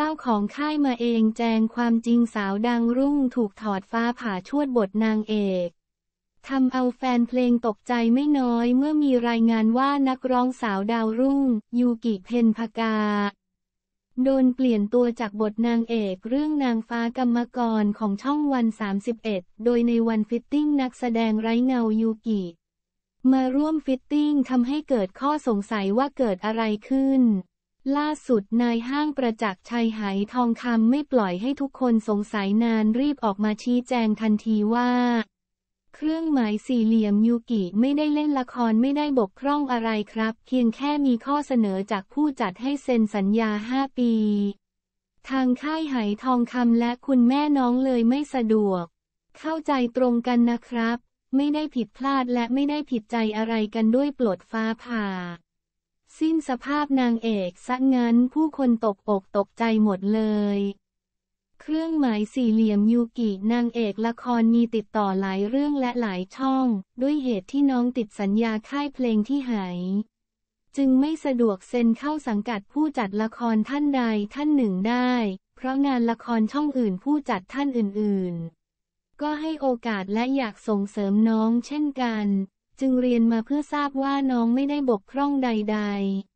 เจ้าของค่ายมาเองแจงความจริงสาวดังรุ่งถูกถอดฟ้าผ่าชวดบทนางเอกทำเอาแฟนเพลงตกใจไม่น้อยเมื่อมีรายงานว่านักร้องสาวดาวรุ่ง ยูกิเพนพกา โดนเปลี่ยนตัวจากบทนางเอกเรื่องนางฟ้ากรรมกรของช่องวัน 31 โดยในวันฟิตติ้งนักแสดงไร้เงายูกิ มาร่วมฟิตติ้งทำให้เกิดข้อสงสัยว่าเกิดอะไรขึ้นล่าสุดนายห้างประจักษ์ชัยหายทองคำไม่ปล่อยให้ทุกคนสงสัยนานรีบออกมาชี้แจงทันทีว่า เครื่องหมายสี่เหลี่ยมยูกิไม่ได้เล่นละครไม่ได้บกพร่องอะไรครับ เพียงแค่มีข้อเสนอจากผู้จัดให้เซ็นสัญญาห้าปี ทางค่ายหายทองคำและคุณแม่น้องเลยไม่สะดวก เข้าใจตรงกันนะครับ ไม่ได้ผิดพลาดและไม่ได้ผิดใจอะไรกันด้วยปลดฟ้าผ่าสิ้นสภาพนางเอกซะงั้นผู้คนตกอกตกใจหมดเลย เครื่องหมายสี่เหลี่ยมยูกินางเอกละครมีติดต่อหลายเรื่องและหลายช่อง ด้วยเหตุที่น้องติดสัญญาค่ายเพลงที่หายจึงไม่สะดวกเซ็นเข้าสังกัดผู้จัดละครท่านใดท่านหนึ่งได้ เพราะงานละครช่องอื่นผู้จัดท่านอื่น ๆ ก็ให้โอกาสและอยากส่งเสริมน้องเช่นกันจึงเรียนมาเพื่อทราบว่าน้องไม่ได้บกพร่องใดๆ